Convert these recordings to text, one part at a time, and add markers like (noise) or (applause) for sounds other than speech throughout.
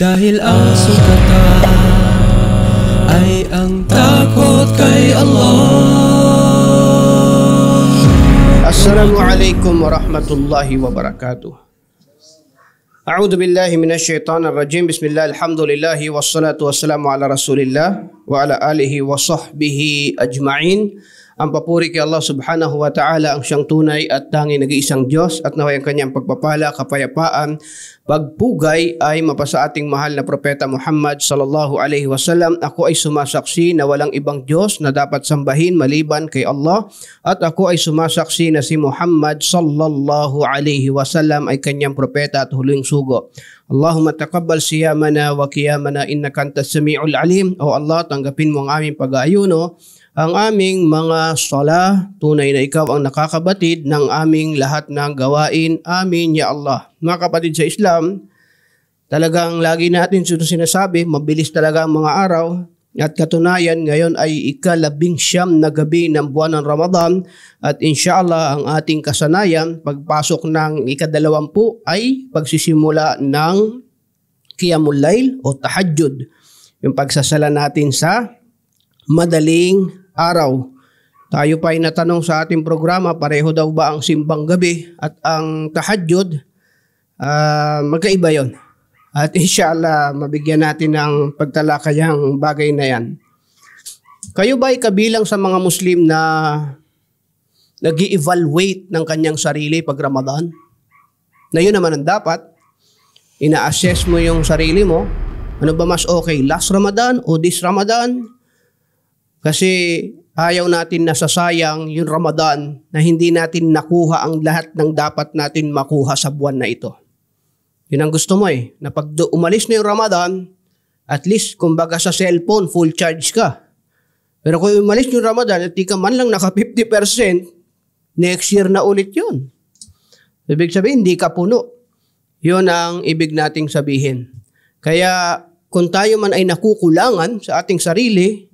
Dahil ang sukatan ay ang takot kay Allah Assalamualaikum warahmatullahi wabarakatuh أعوذ بالله من الشيطان الرجيم بسم الله الحمد لله والصلاة والسلام على رسول الله وعلى آله وصحبه أجمعين Ang papuri kay Allah subhanahu wa ta'ala ang siyang tunay at tangi nag-iisang Diyos at naway ang kanyang pagpapala, kapayapaan Pagpugay ay mapasa ating mahal na Propeta Muhammad sallallahu alaihi wasallam, ako ay sumasaksi na walang ibang Diyos na dapat sambahin maliban kay Allah at ako ay sumasaksi na si Muhammad sallallahu alaihi wasallam ay kanyang propeta at huling sugo. Allahumma taqabbal siyamana wa qiyamana innaka antas samiul alim. O Allah, tanggapin mo ang aming pag-aayuno ang aming mga sala, tunay na ikaw ang nakakabatid ng aming lahat ng gawain. Amin, Ya Allah. Mga kapatid sa Islam, alam. Talagang lagi natin sinasabi, mabilis talaga ang mga araw. At katunayan, ngayon ay ikalabing siyam na gabi ng buwan ng Ramadan at inshallah ang ating kasanayan pagpasok ng ikadalawampu ay pagsisimula ng Qiyamul Lail o Tahajjud. Yung pagsasala natin sa madaling araw. Tayo pa ay natanong sa ating programa, pareho daw ba ang simbang gabi at ang tahajjud? Uh, magkaiba yon. At inshallah, mabigyan natin ng pagtalakay ang bagay na yan. Kayo ba kabilang sa mga Muslim na nag evaluate ng kanyang sarili pag Ramadan? Na yun naman ang dapat. Ina-assess mo yung sarili mo. Ano ba mas okay, last Ramadan o this Ramadan? Kasi ayaw natin nasasayang yung Ramadan na hindi natin nakuha ang lahat ng dapat natin makuha sa buwan na ito. Yun ang gusto mo eh. Na pag umalis na yung Ramadan, at least kumbaga sa cellphone, full charge ka. Pero kung umalis yung Ramadan at di ka man lang naka 50%, next year na ulit yun. Ibig sabihin, hindi ka puno. Yun ang ibig nating sabihin. Kaya kung tayo man ay nakukulangan sa ating sarili,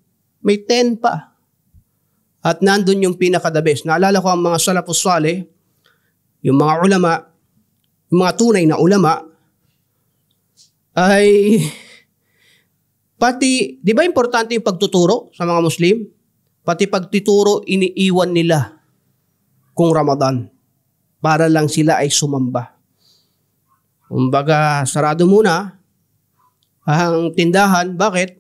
may 10 pa. At nandun yung pinaka-the best. Naalala ko ang mga salafus yung mga ulama, mga tunay na ulama, ay pati, di ba importante yung pagtuturo sa mga Muslim? Pati pagtuturo, iniiwan nila kung Ramadan para lang sila ay sumamba. Kumbaga, sarado muna ang tindahan. Bakit?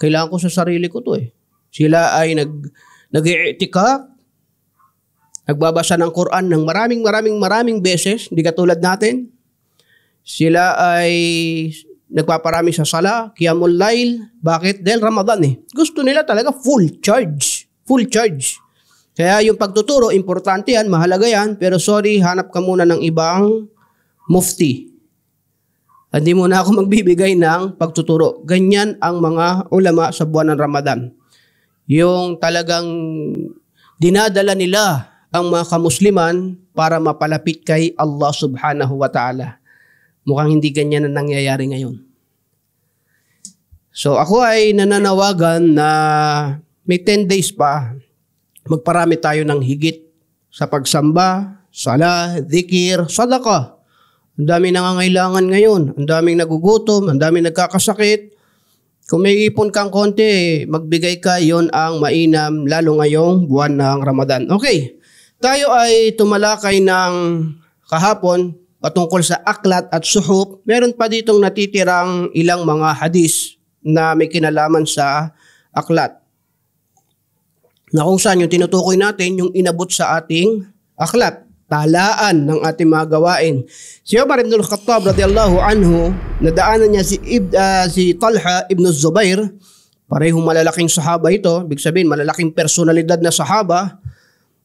Kailangan ko sa sarili ko to eh. Sila ay nag, nag-iitikap, Nagbabasa ng Quran ng maraming maraming maraming beses, hindi katulad natin. Sila ay nagpaparami sa sala, Qiyamul Lail. Bakit? Dahil Ramadan eh. Gusto nila talaga full charge. Full charge. Kaya yung pagtuturo, importante yan, mahalaga yan. Pero sorry, hanap ka muna ng ibang mufti. Hindi muna ako magbibigay ng pagtuturo. Ganyan ang mga ulama sa buwan ng Ramadan. Yung talagang dinadala nila ang mga kamusliman para mapalapit kay Allah subhanahu wa ta'ala. Mukhang hindi ganyan na nangyayari ngayon. So ako ay nananawagan na may 10 days pa magparami tayo ng higit sa pagsamba, sala, zikir, sadaka. Ang dami nangangailangan ngayon. Ang daming nagugutom, ang daming nagkakasakit. Kung may ipon kang konti, magbigay ka, yon ang mainam, lalo ngayong buwan ng Ramadan. Okay, tayo ay tumalakay ng kahapon patungkol sa aklat at suhuf. Meron pa ditong natitirang ilang mga hadis na may kinalaman sa aklat. Na kung saan yung tinutukoy natin yung inabot sa ating aklat, talaan ng ating mga gawain. Si Umar ibn al-Khattab radiyallahu anhu, nadaanan niya si, Ibn, uh, ah, si Talha ibn Zubair, parehong malalaking sahaba ito, ibig sabihin malalaking personalidad na sahaba,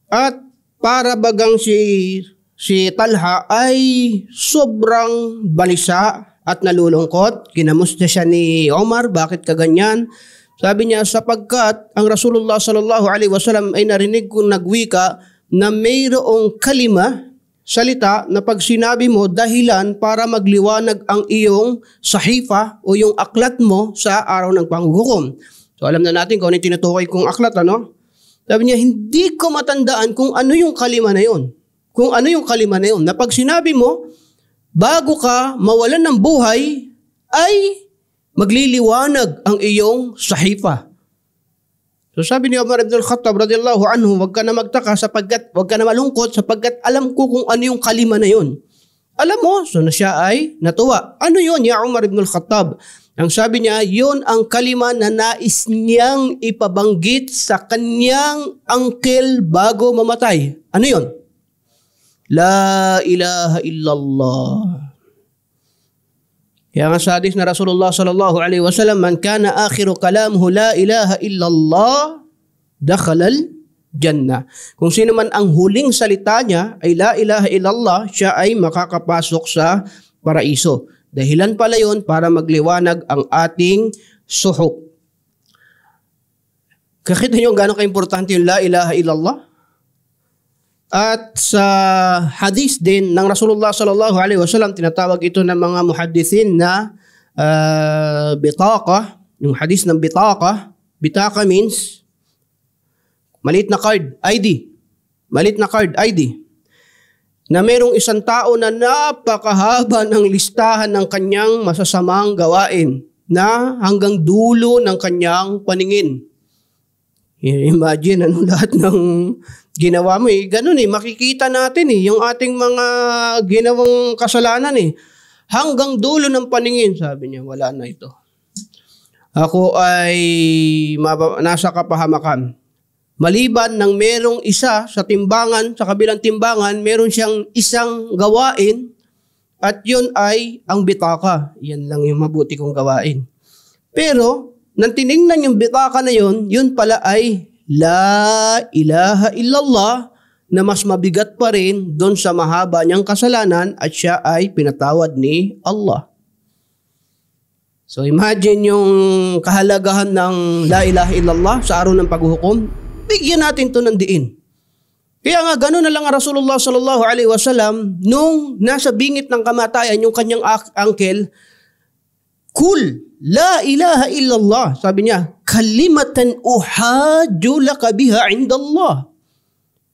at para bagang si si Talha ay sobrang balisa at nalulungkot. Kinamusta siya ni Omar, bakit ka ganyan? Sabi niya, sapagkat ang Rasulullah sallallahu alaihi wasallam ay narinig kong nagwika na mayroong kalima, salita na pag sinabi mo dahilan para magliwanag ang iyong sahifa o yung aklat mo sa araw ng panghukom. So alam na natin kung ano yung tinutukoy kong aklat, ano? Sabi niya, hindi ko matandaan kung ano yung kalima na yon. Kung ano yung kalima na yon. Na pag sinabi mo, bago ka mawalan ng buhay, ay magliliwanag ang iyong sahifa. So sabi ni Umar ibn al-Khattab radiyallahu anhu, huwag ka na magtaka sapagkat, huwag ka na malungkot sapagkat alam ko kung ano yung kalima na yon. Alam mo, so na siya ay natuwa. Ano yon ya Umar ibn al-Khattab? Ang sabi niya, yun ang kalima na nais niyang ipabanggit sa kanyang angkel bago mamatay. Ano yun? La ilaha illallah. Kaya nga sa hadith na Rasulullah sallallahu alaihi wasallam, man kana akhiru kalamuhu la ilaha illallah, dakhalal jannah. Kung sino man ang huling salita niya ay la ilaha illallah, siya ay makakapasok sa paraiso. Dahilan pala yon para magliwanag ang ating suhok. Kakita niyo gano'ng kaimportante yung la ilaha illallah? At sa hadith din ng Rasulullah sallallahu alaihi wasallam tinatawag ito ng mga muhaddithin na uh, ah, bitaka, yung hadith ng bitaka. Bitaka means maliit na card ID. Maliit na card ID na merong isang tao na napakahaba ng listahan ng kanyang masasamang gawain na hanggang dulo ng kanyang paningin. Imagine ano (laughs) lahat ng ginawa mo eh. Ganun eh, makikita natin eh, yung ating mga ginawang kasalanan eh. Hanggang dulo ng paningin, sabi niya, wala na ito. Ako ay nasa kapahamakan. Maliban ng merong isa sa timbangan, sa kabilang timbangan, meron siyang isang gawain at yun ay ang bitaka. Yan lang yung mabuti kong gawain. Pero, nang tinignan yung bitaka na yun, yun pala ay La ilaha illallah na mas mabigat pa rin doon sa mahaba niyang kasalanan at siya ay pinatawad ni Allah. So imagine yung kahalagahan ng La ilaha illallah sa araw ng paghuhukom bigyan natin to ng diin. Kaya nga ganoon na lang ang Rasulullah sallallahu alaihi wasallam nung nasa bingit ng kamatayan yung kanyang uncle, Kul, la ilaha illallah, sabi niya, kalimatan uhadju laka biha indallah.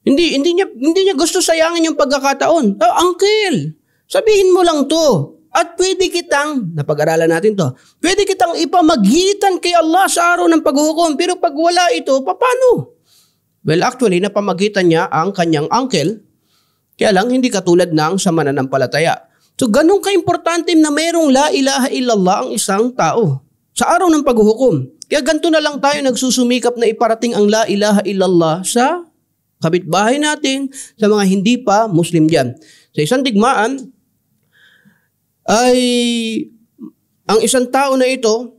Hindi, hindi niya, hindi niya gusto sayangin yung pagkakataon. Oh, uncle, sabihin mo lang to. At pwede kitang, napag-aralan natin to, pwede kitang ipamagitan kay Allah sa araw ng paghukom. Pero pag wala ito, paano? Well, actually, napamagitan niya ang kanyang uncle, kaya lang hindi katulad ng sa mananampalataya. So, ganun kaimportante na mayroong la ilaha illallah ang isang tao sa araw ng paghuhukom. Kaya ganito na lang tayo nagsusumikap na iparating ang la ilaha illallah sa kabitbahay natin, sa mga hindi pa Muslim dyan. Sa isang digmaan, ay ang isang tao na ito,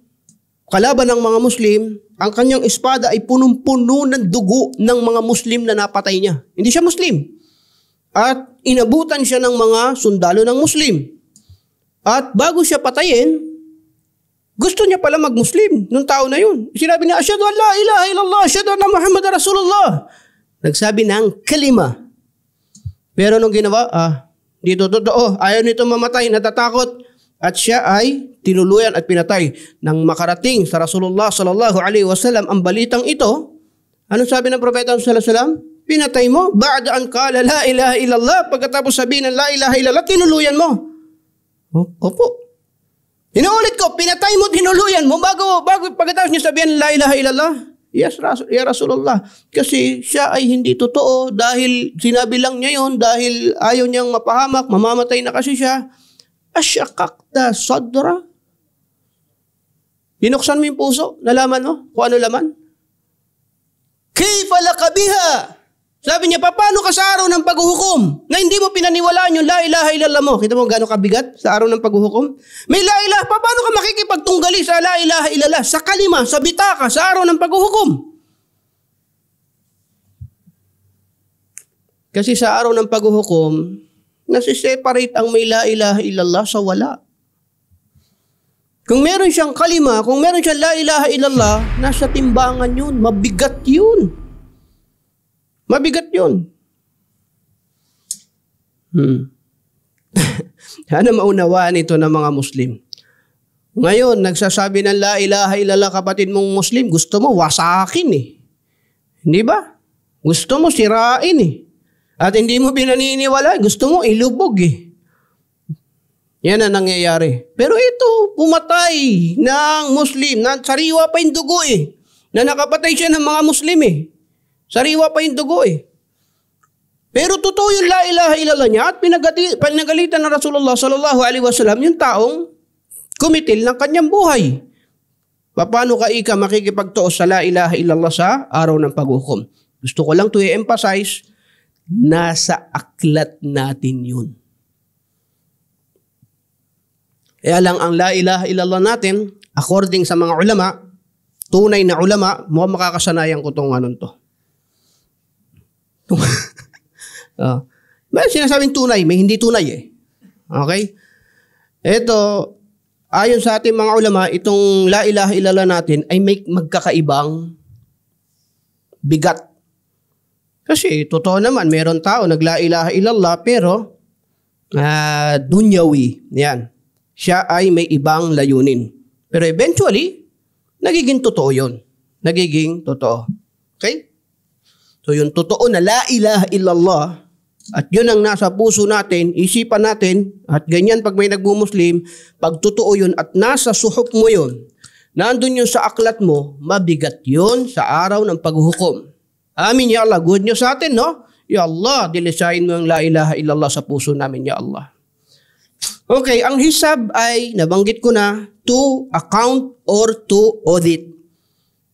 kalaban ng mga Muslim, ang kanyang espada ay punong-puno ng dugo ng mga Muslim na napatay niya. Hindi siya Muslim. At inabutan siya ng mga sundalo ng Muslim. At bago siya patayin, gusto niya pala mag-Muslim nung tao na yun. Sinabi niya, Asyadu an la ilaha illallah, asyadu anna Muhammad Rasulullah. Nagsabi ng kalima. Pero nung ginawa, ah, dito totoo, oh, ayaw nito mamatay, natatakot. At siya ay tinuluyan at pinatay. Nang makarating sa Rasulullah sallallahu alaihi wasallam ang balitang ito, ano sabi ng propeta sallallahu alaihi wasallam? Pinatay mo ba'da an qala la ilaha illallah pagkatapos sabihin ng la ilaha illallah tinuluyan mo. Opo. Inuulit ko, pinatay mo, tinuluyan mo bago, bago pagkatapos niya sabihin la ilaha illallah. Yes, Rasul, ya Rasulullah. Kasi siya ay hindi totoo dahil sinabi lang niya yon dahil ayaw niyang mapahamak, mamamatay na kasi siya. Asyakakta sadra? Binuksan mo yung puso, nalaman mo kung ano laman. Kaifa lakabiha? Sabi niya, paano ka sa araw ng paghuhukom na hindi mo pinaniwalaan yung la ilaha illallah mo? Kita mo gano'ng kabigat sa araw ng paghuhukom? May la ilaha, paano ka makikipagtunggali sa la ilaha illallah? Sa kalima, sa bitaka, sa araw ng paghuhukom. Kasi sa araw ng paghuhukom, nasiseparate ang may la ilaha illallah sa wala. Kung meron siyang kalima, kung meron siyang la ilaha illallah, nasa timbangan yun. Mabigat yun. Mabigat yun. Hmm. (laughs) Sana maunawaan ito ng mga Muslim. Ngayon, nagsasabi ng la ilaha illallah kapatid mong Muslim, gusto mo wasakin eh. Hindi ba? Gusto mo sirain eh. At hindi mo binaniniwala, gusto mo ilubog eh. Yan ang nangyayari. Pero ito, pumatay ng Muslim. Na, sariwa pa yung dugo eh. Na nakapatay siya ng mga Muslim eh. Sariwa pa yung dugo eh. Pero totoo yung la ilaha illallah niya at pinagati, pinagalitan ng Rasulullah sallallahu alaihi wasallam yung taong kumitil ng kanyang buhay. Paano ka ika makikipagtuo sa la ilaha illallah sa araw ng paghukom? Gusto ko lang to i-emphasize, nasa aklat natin yun. Kaya eh, lang ang la ilaha illallah natin, according sa mga ulama, tunay na ulama, mo makakasanayan ko tong anon to. uh, (laughs) may sinasabing tunay, may hindi tunay eh. Okay? Ito, ayon sa ating mga ulama, itong la ilaha illallah natin ay may magkakaibang bigat. Kasi totoo naman, meron tao nagla ilaha illallah pero uh, dunyawi. Yan siya ay may ibang layunin. Pero eventually, nagiging totoo yon. Nagiging totoo. Okay? So yung totoo na la ilaha illallah at yun ang nasa puso natin, isipan natin, at ganyan pag may nagbumuslim, pag totoo yun at nasa suhok mo yun, nandun yun sa aklat mo, mabigat yun sa araw ng paghuhukom. Amin, Ya Allah. Good news sa atin, no? Ya Allah, dilisahin mo ang la ilaha illallah sa puso namin, Ya Allah. Okay, ang hisab ay, nabanggit ko na, to account or to audit.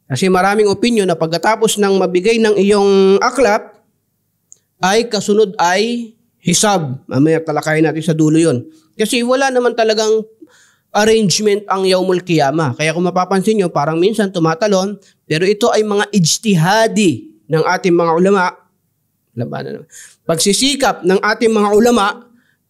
Kasi maraming opinion na pagkatapos ng mabigay ng iyong aklat, ay kasunod ay hisab. Mamaya talakayin natin sa dulo yon. Kasi wala naman talagang arrangement ang Yaumul Kiyama. Kaya kung mapapansin nyo, parang minsan tumatalon, pero ito ay mga ijtihadi ng ating mga ulama. Labanan naman. Pagsisikap ng ating mga ulama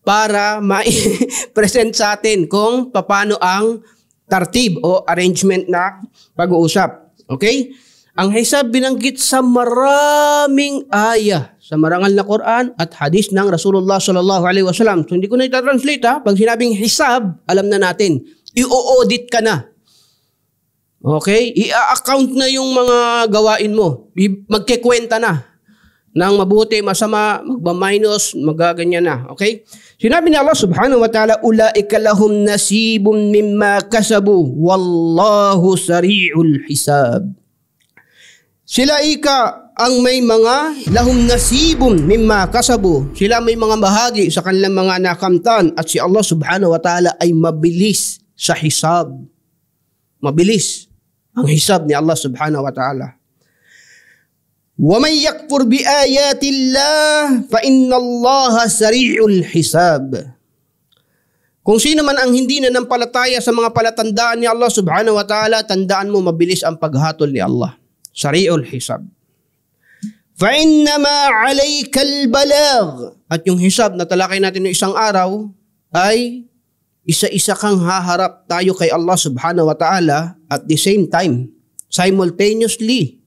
para ma-present (laughs) sa atin kung paano ang tartib o arrangement na pag-uusap. Okay? Ang hisab binanggit sa maraming ayah sa marangal na Quran at hadis ng Rasulullah sallallahu alaihi wasallam. So hindi ko na i translate ha. Pag sinabing hisab, alam na natin. I-audit ka na. Okay? I-account na yung mga gawain mo. Magkikwenta na ng mabuti, masama, magba-minus, magaganyan na. Okay? Sinabi ni Allah subhanahu wa ta'ala, Ula'ika lahum nasibun mimma kasabu, wallahu sari'ul hisab. Sila ika ang may mga lahum nasibum mimma kasabu. Sila may mga bahagi sa kanilang mga nakamtan at si Allah subhanahu wa ta'ala ay mabilis sa hisab. Mabilis ang hisab ni Allah subhanahu wa ta'ala. ومن يكفر بآيات الله فإن الله سريع الحساب kung sino man ang hindi na nampalataya sa mga palatandaan ni Allah subhanahu wa ta'ala, tandaan mo mabilis ang paghatol ni Allah. Sari'ul hisab. فَإِنَّمَا عَلَيْكَ الْبَلَغ At yung hisab na talakay natin ng isang araw ay isa-isa kang haharap tayo kay Allah subhanahu wa ta'ala at the same time, simultaneously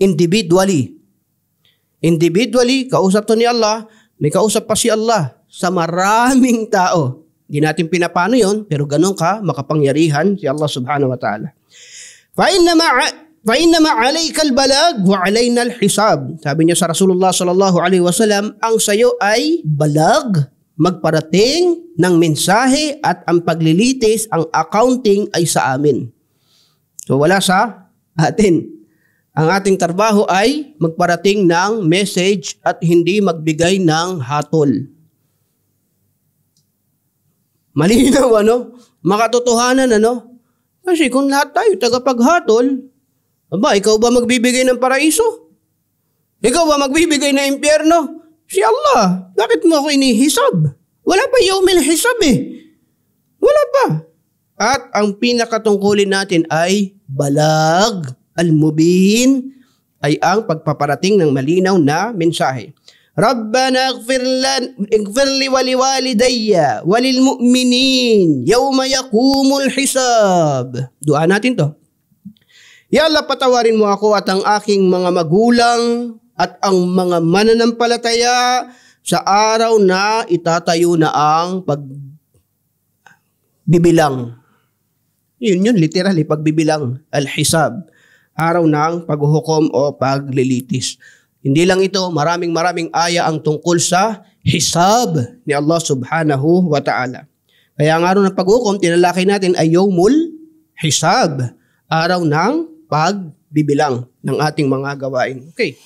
individually. Individually, kausap to ni Allah, may kausap pa si Allah sa maraming tao. Hindi natin pinapano yon pero ganun ka, makapangyarihan si Allah subhanahu wa ta'ala. فَإِنَّمَا فَإِنَّمَا عَلَيْكَ الْبَلَاغُ وَعَلَيْنَا الْحِسَابُ Sabi niya sa Rasulullah sallallahu alaihi wasallam, ang sayo ay balag, magparating ng mensahe at ang paglilitis, ang accounting ay sa amin. So wala sa atin. Ang ating trabaho ay magparating ng message at hindi magbigay ng hatol. Malinaw ano? Makatotohanan ano? Kasi kung lahat tayo tagapaghatol, aba, ikaw ba magbibigay ng paraiso? Ikaw ba magbibigay ng impyerno? Si Allah, bakit mo ako inihisab? Wala pa yaumil hisab eh. Wala pa. At ang pinakatungkulin natin ay balag Al-Mubin ay ang pagpaparating ng malinaw na mensahe. Rabbana ighfir li wa liwalidayya wa lil mu'minin yawma yaqumul hisab. Dua natin 'to. Ya Allah, patawarin mo ako at ang aking mga magulang at ang mga mananampalataya sa araw na itatayo na ang pagbibilang. Yun yun, literally, pagbibilang, al-hisab araw ng paghuhukom o paglilitis. Hindi lang ito, maraming maraming aya ang tungkol sa hisab ni Allah subhanahu wa ta'ala. Kaya ang araw ng paghukom, tinalakay natin ay yawmul hisab, araw ng pagbibilang ng ating mga gawain. Okay.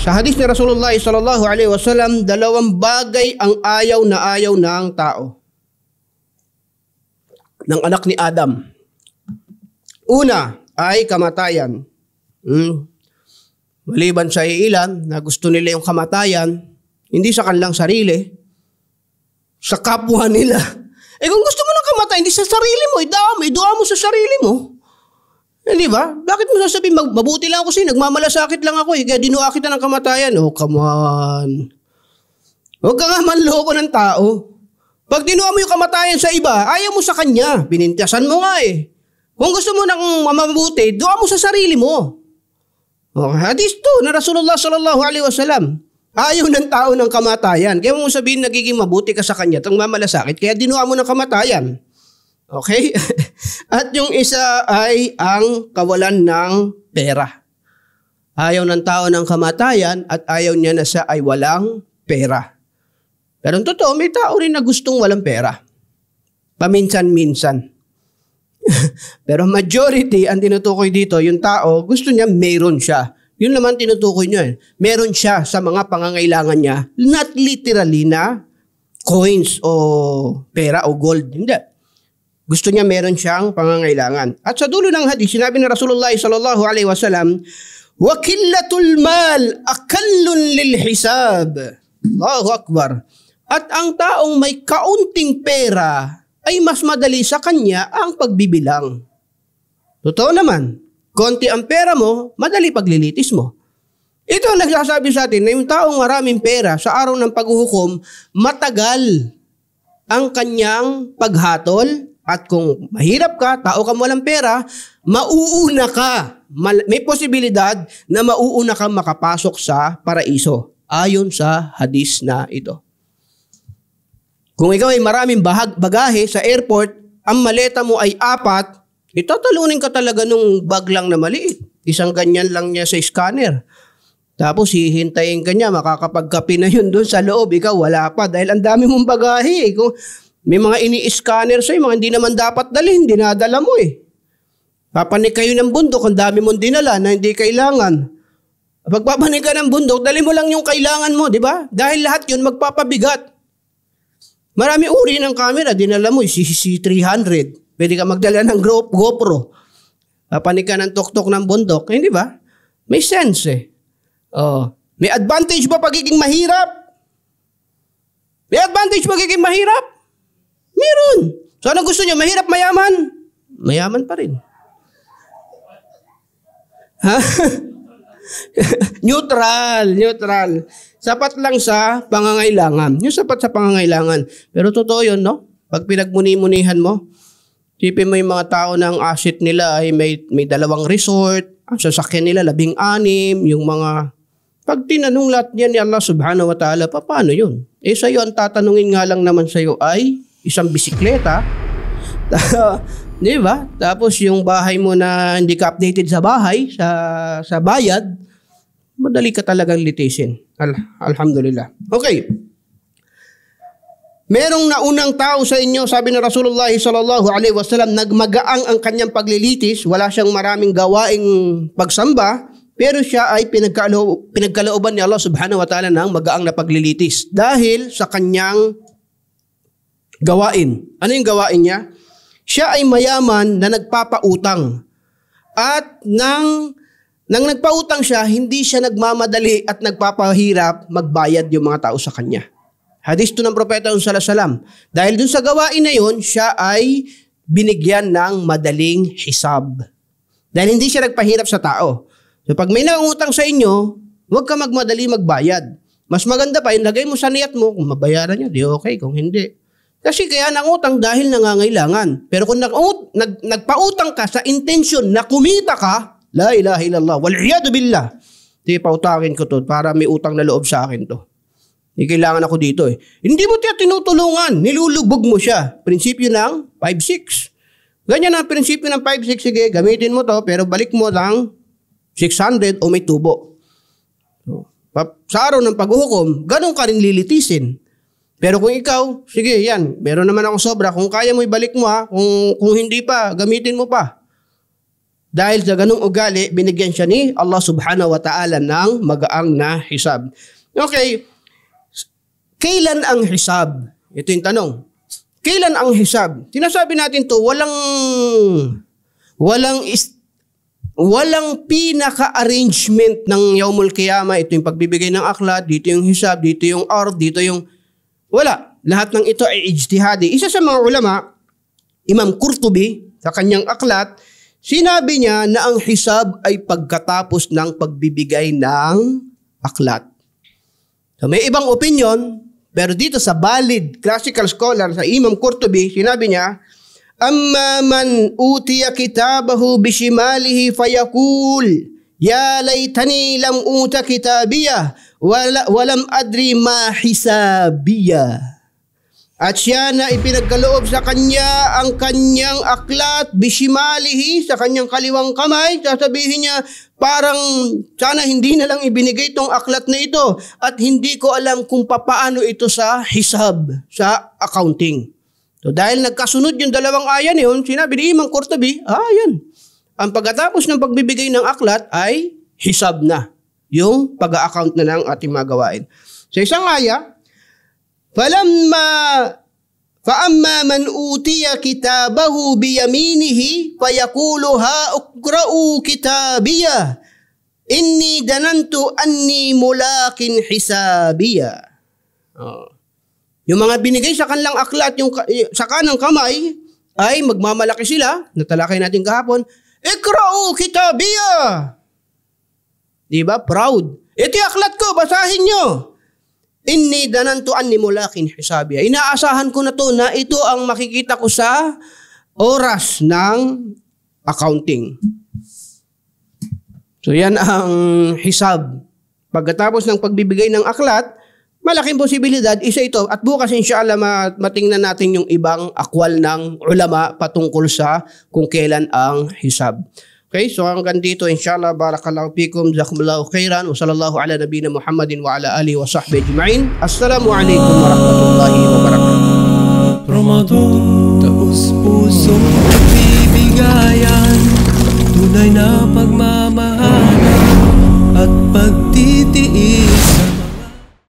Sa hadis ni Rasulullah sallallahu alaihi wasallam, dalawang bagay ang ayaw na ayaw ng tao. Ng anak ni Adam. Una, ay kamatayan. Hmm? Maliban sa ilan na gusto nila yung kamatayan, hindi sa kanilang sarili, sa kapwa nila. Eh kung gusto mo ng kamatayan, hindi sa sarili mo, idaan mo, idaan mo sa sarili mo. Hindi eh, ba? Bakit mo sasabihin, mag- mabuti lang ako sa'yo, nagmamalasakit lang ako eh, kaya dinuwa kita ng kamatayan. Oh, come on. Huwag ka nga manloko ng tao. Pag dinuwa mo yung kamatayan sa iba, ayaw mo sa kanya. Binintiasan mo nga eh. Kung gusto mo ng mabuti, doa mo sa sarili mo. Oh, hadis to na Rasulullah sallallahu alaihi wasallam. Ayaw ng tao ng kamatayan. Kaya mo sabihin nagiging mabuti ka sa kanya, itong mamalasakit, kaya dinuha mo ng kamatayan. Okay? (laughs) At yung isa ay ang kawalan ng pera. Ayaw ng tao ng kamatayan at ayaw niya na siya ay walang pera. Pero ang totoo, may tao rin na gustong walang pera. Paminsan-minsan. (laughs) Pero majority, ang tinutukoy dito, yung tao, gusto niya meron siya. Yun naman tinutukoy niya. Eh. Meron siya sa mga pangangailangan niya. Not literally na coins o pera o gold. Hindi. Gusto niya meron siyang pangangailangan. At sa dulo ng hadith, sinabi ni Rasulullah sallallahu alaihi wasallam, "Wa killatul mal akallun lil hisab." Allahu akbar. At ang taong may kaunting pera ay mas madali sa kanya ang pagbibilang. Totoo naman, konti ang pera mo, madali paglilitis mo. Ito ang nagsasabi sa atin na yung taong maraming pera sa araw ng paghuhukom, matagal ang kanyang paghatol at kung mahirap ka, tao ka walang pera, mauuna ka. May posibilidad na mauuna ka makapasok sa paraiso ayon sa hadis na ito. Kung ikaw ay maraming bahag bagahe sa airport, ang maleta mo ay apat, itatalunin ka talaga nung bag lang na maliit. Isang ganyan lang niya sa scanner. Tapos hihintayin ka niya, makakapagkapi na yun doon sa loob. Ikaw wala pa dahil ang dami mong bagahe. Eh. Kung may mga ini-scanner sa'yo, mga hindi naman dapat dalhin, dinadala mo eh. Papanik kayo ng bundok, ang dami mong dinala na hindi kailangan. Pagpapanik ka ng bundok, dali mo lang yung kailangan mo, di ba? Dahil lahat yun magpapabigat. Marami uri ng camera. Dinala mo, si CC300. Pwede ka magdala ng GoPro. Papanik ka ng tok-tok ng bundok. Hindi eh, ba? May sense eh. Oh. May advantage ba pagiging mahirap? May advantage pagiging mahirap? Meron. So ano gusto niyo? Mahirap mayaman? Mayaman pa rin. Ha? (laughs) (laughs) neutral, neutral. Sapat lang sa pangangailangan. Yung sapat sa pangangailangan. Pero totoo yun, no? Pag pinagmuni-munihan mo, Sipin mo yung mga tao ng asset nila ay may, may dalawang resort, ang sasakyan nila labing anim, yung mga... Pag tinanong lahat niya ni Allah subhanahu wa ta'ala, pa, paano yun? Eh sa'yo, ang tatanungin nga lang naman sa'yo ay isang bisikleta, (laughs) Di ba? Tapos yung bahay mo na hindi ka updated sa bahay, sa sa bayad, madali ka talagang litisin. Al- Alhamdulillah. Okay. Merong naunang tao sa inyo, sabi ni Rasulullah sallallahu alaihi wasallam, nagmagaang ang kanyang paglilitis, wala siyang maraming gawaing pagsamba, pero siya ay pinagkaloob, pinagkalooban ni Allah subhanahu wa ta'ala ng magaang na paglilitis dahil sa kanyang gawain. Ano yung gawain niya? siya ay mayaman na nagpapautang. At nang, nang nagpautang siya, hindi siya nagmamadali at nagpapahirap magbayad yung mga tao sa kanya. Hadis to ng Propeta Salam. Dahil dun sa gawain na yun, siya ay binigyan ng madaling hisab. Dahil hindi siya nagpahirap sa tao. So pag may nangutang sa inyo, huwag ka magmadali magbayad. Mas maganda pa, yung lagay mo sa niyat mo, kung mabayaran niya, di okay. Kung hindi, kasi kaya nangutang dahil nangangailangan. Pero kung nag, nag, nagpautang ka sa intention na kumita ka, la ilaha illallah, wal billah. Di pautakin ko to para may utang na loob sa akin to. Di kailangan ako dito eh. Hindi mo tiya tinutulungan, nilulugbog mo siya. Prinsipyo ng 5-6. Ganyan ang prinsipyo ng 5-6. Sige, gamitin mo to pero balik mo lang 600 o may tubo. Sa araw ng paghuhukom, ganun ka rin lilitisin. Pero kung ikaw, sige, yan, meron naman akong sobra. Kung kaya mo, ibalik mo ha. Kung, kung hindi pa, gamitin mo pa. Dahil sa ganung ugali, binigyan siya ni Allah subhanahu wa ta'ala ng magaang na hisab. Okay, kailan ang hisab? Ito yung tanong. Kailan ang hisab? Sinasabi natin to, walang, walang ist- walang pinaka-arrangement ng Yaumul Kiyama. Ito yung pagbibigay ng aklat, dito yung hisab, dito yung ard, dito yung wala. Lahat ng ito ay ijtihadi. Isa sa mga ulama, Imam Qurtubi, sa kanyang aklat, sinabi niya na ang hisab ay pagkatapos ng pagbibigay ng aklat. So may ibang opinion, pero dito sa valid classical scholar, sa Imam Qurtubi, sinabi niya, Amma man utiya kitabahu bishimalihi fayakul, Ya laytani lam uta kitabiyah, wala, walam adri ma hisabiya. At siya na ipinagkaloob sa kanya ang kanyang aklat, bishimalihi, sa kanyang kaliwang kamay. Sasabihin niya, parang sana hindi na lang ibinigay itong aklat na ito at hindi ko alam kung papaano ito sa hisab, sa accounting. So dahil nagkasunod yung dalawang ayan yun, sinabi ni Imang Kurtabi, ah, yan. Ang pagkatapos ng pagbibigay ng aklat ay hisab na. Yung pag-account na ng ating mga gawain. Sa isang aya, falamma فأما من أوتي kitabahu biyaminihi فيقول ها اقرأوا كتابيه إني دننت أني ملاق حسابيه oh. Yung mga binigay sa kanilang aklat yung, sa kanang kamay ay magmamalaki sila, natalakay natin kahapon, Ikra'u kitabiya! Di ba? Proud. Ito yung aklat ko, basahin nyo. Inni danantu anni mulakin hisabiya. Inaasahan ko na to na ito ang makikita ko sa oras ng accounting. So yan ang hisab. Pagkatapos ng pagbibigay ng aklat, malaking posibilidad, isa ito. At bukas insyaAllah matingnan natin yung ibang akwal ng ulama patungkol sa kung kailan ang hisab. Okay, so hanggang dito inshallah barakallahu fikum jazakumullahu khairan wa sallallahu ala nabiyina Muhammadin wa ala alihi wa sahbihi ajma'in. Assalamu alaikum wa rahmatullahi wa barakatuh. Ramadan taos puso bibigayan tunay na pagmamahal at pagtitiis